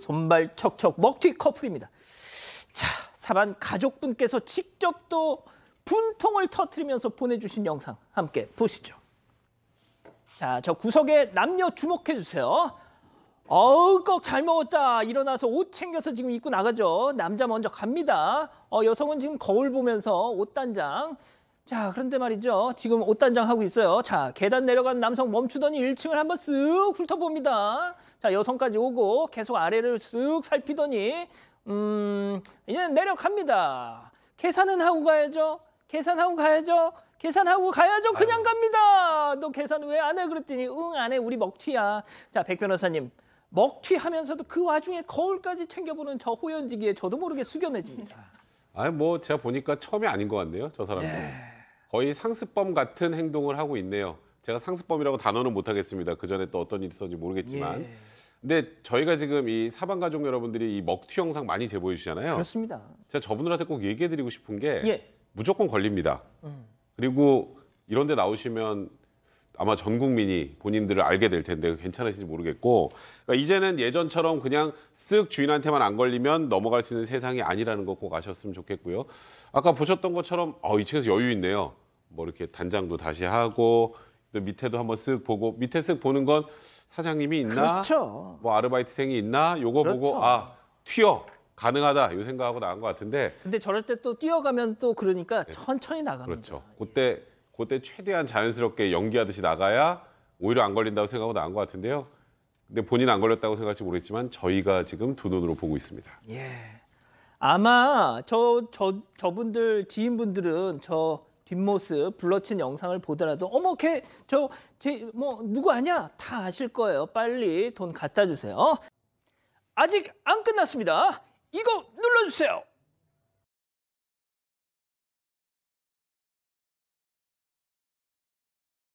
손발 척척 먹튀 커플입니다. 자, 사반 가족분께서 직접 또 분통을 터트리면서 보내주신 영상 함께 보시죠. 자, 저 구석에 남녀 주목해 주세요. 어우, 꼭잘 먹었다. 일어나서 옷 챙겨서 지금 입고 나가죠. 남자 먼저 갑니다. 어, 여성은 지금 거울 보면서 옷단장. 자, 그런데 말이죠. 지금 옷단장 하고 있어요. 자, 계단 내려간 남성 멈추더니 1층을 한번 쓱 훑어봅니다. 자, 여성까지 오고 계속 아래를 쓱 살피더니 음, 이제 내려갑니다. 계산은 하고 가야죠. 계산하고 가야죠. 계산하고 가야죠. 그냥 갑니다. 너 계산 왜 안 해? 그랬더니 응, 안 해. 우리 먹튀야. 자, 백 변호사님. 먹튀하면서도 그 와중에 거울까지 챙겨보는 저 호연지기에 저도 모르게 숙연해집니다. 아 뭐 제가 보니까 처음이 아닌 것 같네요. 저 사람도. 네. 거의 상습범 같은 행동을 하고 있네요. 제가 상습범이라고 단어는 못하겠습니다. 그 전에 또 어떤 일이 있었는지 모르겠지만. 예. 근데 저희가 지금 이 사방 가족 여러분들이 이 먹튀 영상 많이 제보해 주잖아요. 그렇습니다. 제가 저분들한테 꼭 얘기해 드리고 싶은 게 예. 무조건 걸립니다. 음. 그리고 이런 데 나오시면 아마 전 국민이 본인들을 알게 될 텐데 괜찮으신지 모르겠고 그러니까 이제는 예전처럼 그냥 쓱 주인한테만 안 걸리면 넘어갈 수 있는 세상이 아니라는 거 꼭 아셨으면 좋겠고요. 아까 보셨던 것처럼 어, 이 책에서 여유 있네요. 뭐 이렇게 단장도 다시 하고 또 밑에도 한번 쓱 보고 밑에 쓱 보는 건 사장님이 있나 그렇죠. 뭐 아르바이트생이 있나 요거 그렇죠. 보고 아 튀어 가능하다 요 생각하고 나온 것 같은데 근데 저럴 때 또 뛰어가면 또 그러니까 네. 천천히 나갑니다. 그렇죠. 그때 그때 최대한 자연스럽게 연기하듯이 나가야 오히려 안 걸린다고 생각하고 나은것 같은데요. 근데 본인 안 걸렸다고 생각할지 모르겠지만 저희가 지금 두 눈으로 보고 있습니다. 예. 아마 저, 저, 저분들, 지인분들은 저 뒷모습 불러친 영상을 보더라도 어머 걔저제뭐 누구 아냐 다 아실 거예요 빨리 돈 갖다 주세요 아직 안 끝났습니다 이거 눌러주세요